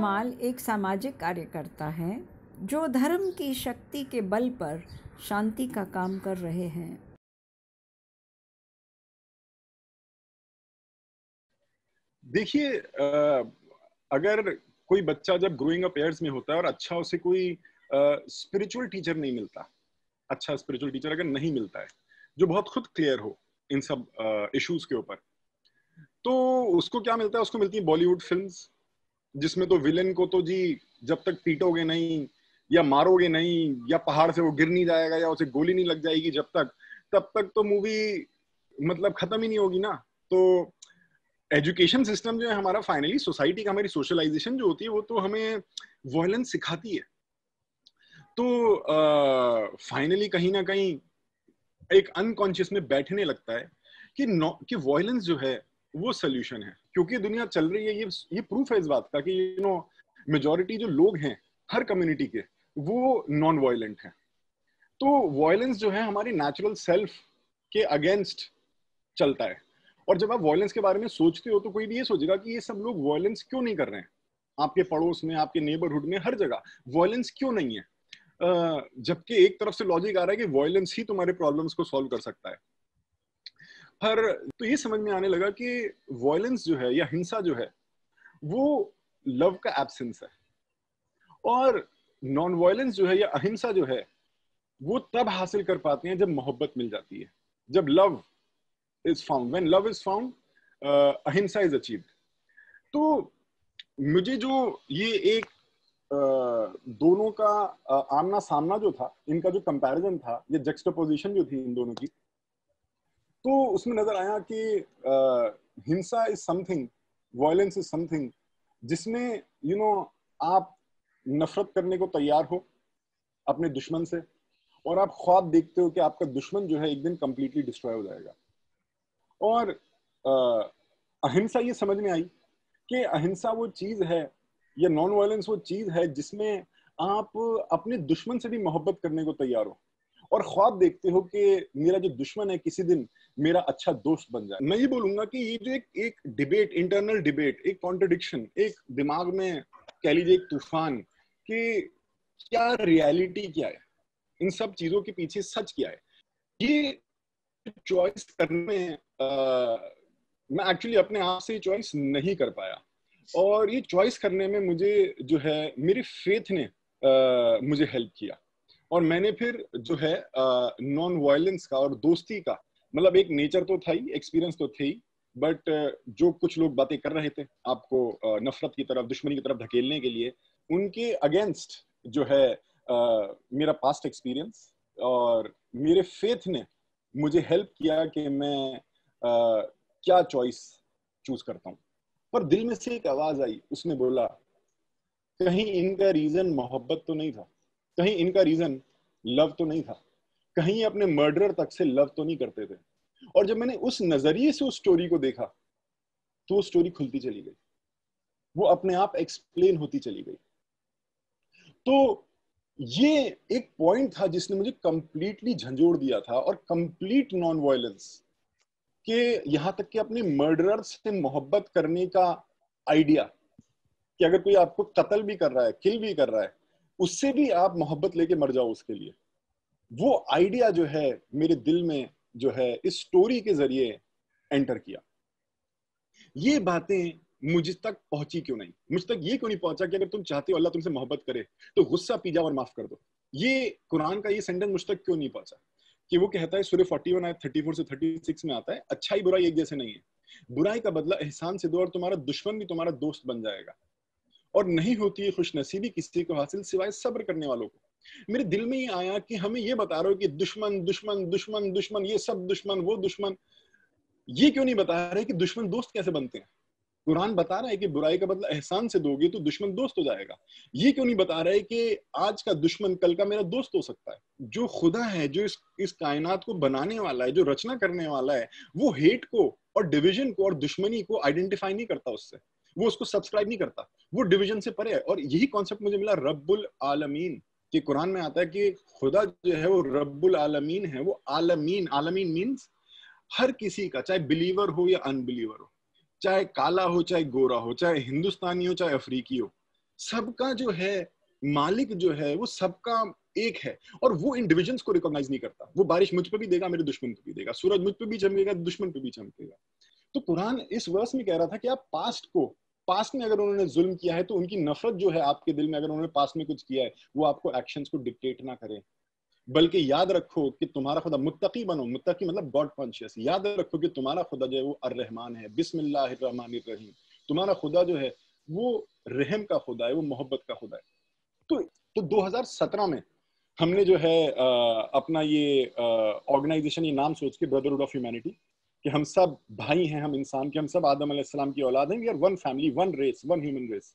कमाल एक सामाजिक कार्यकर्ता हैं जो धर्म की शक्ति के बल पर शांति का काम कर रहे हैं देखिए अगर कोई बच्चा जब ग्रोइंग अप एयर्स में होता है और अच्छा उसे कोई स्पिरिचुअल टीचर नहीं मिलता अच्छा स्पिरिचुअल टीचर अगर नहीं मिलता है जो बहुत खुद क्लियर हो इन सब इश्यूज के ऊपर तो उसको क्या मिलता है उसको मिलती है बॉलीवुड फिल्म्स जिसमें तो विलन को तो जी जब तक पीटोगे नहीं या मारोगे नहीं या पहाड़ से वो गिर नहीं जाएगा या उसे गोली नहीं लग जाएगी जब तक तब तक तो मूवी मतलब खत्म ही नहीं होगी ना तो एजुकेशन सिस्टम जो है हमारा फाइनली सोसाइटी का हमारी सोशलाइजेशन जो होती है वो तो हमें वायलेंस सिखाती है तो फाइनली uh, कहीं ना कहीं एक अनकॉन्शियस में बैठने लगता है कि कि वॉयलेंस जो है वो सोल्यूशन है क्योंकि दुनिया चल रही है ये ये प्रूफ है इस बात का कि यू नो मेजोरिटी जो लोग हैं हर कम्युनिटी के वो नॉन वायलेंट हैं तो वायलेंस जो है हमारी नेचुरल सेल्फ के अगेंस्ट चलता है और जब आप वायलेंस के बारे में सोचते हो तो कोई भी ये सोचेगा कि ये सब लोग वायलेंस क्यों नहीं कर रहे हैं आपके पड़ोस में आपके नेबरहुड में हर जगह वायलेंस क्यों नहीं है जबकि एक तरफ से लॉजिक आ रहा है कि वायलेंस ही तुम्हारे प्रॉब्लम्स को सॉल्व कर सकता है पर तो ये समझ में आने लगा कि वॉयलेंस जो है या हिंसा जो है वो लव का एब्सेंस है और नॉन वायलेंस जो है या अहिंसा जो है वो तब हासिल कर पाते हैं जब मोहब्बत मिल जाती है जब love is found when love is found ahimsa is achieve तो मुझे जो ये एक uh, दोनों का uh, आमना सामना जो था इनका जो कंपैरिजन था ये जक्सपोजिशन जो थी इन दोनों की तो उसमें नजर आया कि himsa is something violence is something जिसमें यू नो आप नफरत करने को तैयार हो अपने दुश्मन से और आप ख्वाब देखते हो कि आपका दुश्मन जो है एक दिन कम्प्लीटली डिस्ट्रॉय हो जाएगा और अहिंसा ये समझ में आई कि अहिंसा वो चीज़ है या नॉन वायलेंस वो चीज़ है जिसमें आप अपने दुश्मन से भी मोहब्बत करने को तैयार हो और ख्वाब देखते हो कि मेरा जो दुश्मन है किसी दिन मेरा अच्छा दोस्त बन जाए मैं ये बोलूंगा कि ये जो एक एक डिबेट इंटरनल डिबेट एक कॉन्ट्रडिक्शन एक दिमाग में कह लीजिए एक तूफान कि क्या रियलिटी क्या है इन सब चीजों के पीछे सच क्या है ये चॉइस करने आ, मैं एक्चुअली अपने आप से चॉइस नहीं कर पाया और ये चॉइस करने में मुझे जो है मेरी फेथ ने आ, मुझे हेल्प किया और मैंने फिर जो है नॉन वायलेंस का और दोस्ती का मतलब एक नेचर तो था ही एक्सपीरियंस तो थे ही बट जो कुछ लोग बातें कर रहे थे आपको नफरत की तरफ दुश्मनी की तरफ धकेलने के लिए उनके अगेंस्ट जो है मेरा पास्ट एक्सपीरियंस और मेरे फेथ ने मुझे हेल्प किया कि मैं क्या चॉइस चूज करता हूँ पर दिल में से एक आवाज आई उसने बोला कहीं इनका रीजन मोहब्बत तो नहीं था कहीं इनका रीजन लव तो नहीं था कहीं अपने मर्डर तक से लव तो नहीं करते थे और जब मैंने उस नजरिए से उस स्टोरी को देखा तो वो स्टोरी खुलती चली गई वो अपने आप एक्सप्लेन होती चली गई तो ये एक पॉइंट था जिसने मुझे कंप्लीटली झंझोड़ दिया था और कंप्लीट नॉन वायलेंस के यहां तक कि अपने मर्डरर से मोहब्बत करने का आइडिया कि अगर कोई आपको कत्ल भी कर रहा है किल भी कर रहा है उससे भी आप मोहब्बत लेके मर जाओ उसके लिए वो आइडिया जो है मेरे दिल में जो है इस स्टोरी के जरिए एंटर किया ये बातें मुझ तक पहुंची क्यों नहीं मुझ तक ये क्यों नहीं पहुंचा कि अगर तुम चाहते हो अल्लाह तुमसे मोहब्बत करे तो गुस्सा पी जाओ और माफ कर दो ये कुरान का ये सेंटेंस मुझ तक क्यों नहीं पहुंचा कि वो कहता है सूर्य फोर्टी वन थर्टी फोर से थर्टी सिक्स में आता है अच्छाई बुराई एक जैसे नहीं है बुराई का बदला एहसान से दो और तुम्हारा दुश्मन भी तुम्हारा दोस्त बन जाएगा और नहीं होती है खुशनसीबी किसी को हासिल सिवाय सब्र करने वालों को मेरे दिल में ये आया कि हमें ये बता रहे हो कि दुश्मन दुश्मन दुश्मन दुश्मन ये सब दुश्मन वो दुश्मन ये क्यों नहीं बता रहे कि दुश्मन दोस्त कैसे बनते हैं कुरान बता रहा है कि बुराई का बदला एहसान से दोगे तो दुश्मन दोस्त हो जाएगा ये क्यों नहीं बता रहा है कि आज का दुश्मन कल का मेरा दोस्त हो सकता है जो खुदा है जो इस इस कायनात को बनाने वाला है जो रचना करने वाला है वो हेट को और डिविजन को और दुश्मनी को आइडेंटिफाई नहीं करता उससे वो उसको सब्सक्राइब नहीं करता वो डिविजन से परे है और यही कॉन्सेप्ट मुझे मिला रब्बुल आलमीन कि कुरान में आता है कि खुदा जो है वो रब्बुल आलमीन है वो आलमीन आलमीन मीन्स हर किसी का चाहे बिलीवर हो या अनबिलीवर हो चाहे काला हो चाहे गोरा हो चाहे हिंदुस्तानी हो चाहे अफ्रीकी हो सबका जो है मालिक जो है वो सबका एक है और वो इंडिविजुअल्स को रिकॉग्नाइज नहीं करता वो बारिश मुझ पर भी देगा मेरे दुश्मन को भी देगा सूरज मुझ पर भी चमकेगा दुश्मन पे भी चमकेगा तो कुरान इस वर्ष में कह रहा था कि आप पास्ट को पास्ट में अगर उन्होंने जुल्म किया है तो उनकी नफरत जो है आपके दिल में अगर उन्होंने पास्ट में कुछ किया है वो आपको एक्शन को डिक्टेट ना करें बल्कि याद रखो कि तुम्हारा खुदा मुत्तकी बनो मुत्तकी मतलब गॉड कॉन्शियस याद रखो कि तुम्हारा खुदा जो है वो अर रहमान है बिस्मिल्लाहिर्रहमानिर्रहीम तुम्हारा खुदा जो है वो रहम का खुदा है वो मोहब्बत का खुदा है तो तो 2017 में हमने जो है आ, अपना ये ऑर्गेनाइजेशन ये नाम सोच के ब्रदरहुड ऑफ ह्यूमैनिटी कि हम सब भाई हैं हम इंसान के हम सब आदम की औलाद हैं we are one family one race one human race